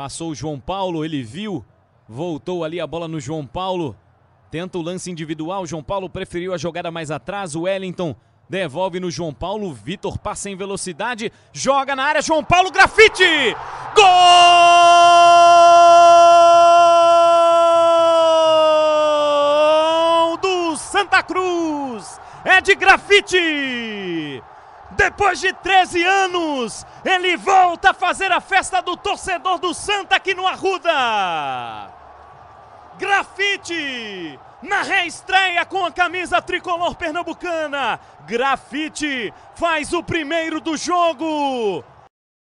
Passou o João Paulo, ele viu, voltou ali a bola no João Paulo. Tenta o lance individual, João Paulo preferiu a jogada mais atrás, o Wellington devolve no João Paulo, Vitor passa em velocidade, joga na área, João Paulo, grafite! Gol do Santa Cruz! É de grafite! Depois de 13 anos, ele volta a fazer a festa do torcedor do Santa aqui no Arruda. Grafite na reestreia com a camisa tricolor pernambucana. Grafite faz o primeiro do jogo.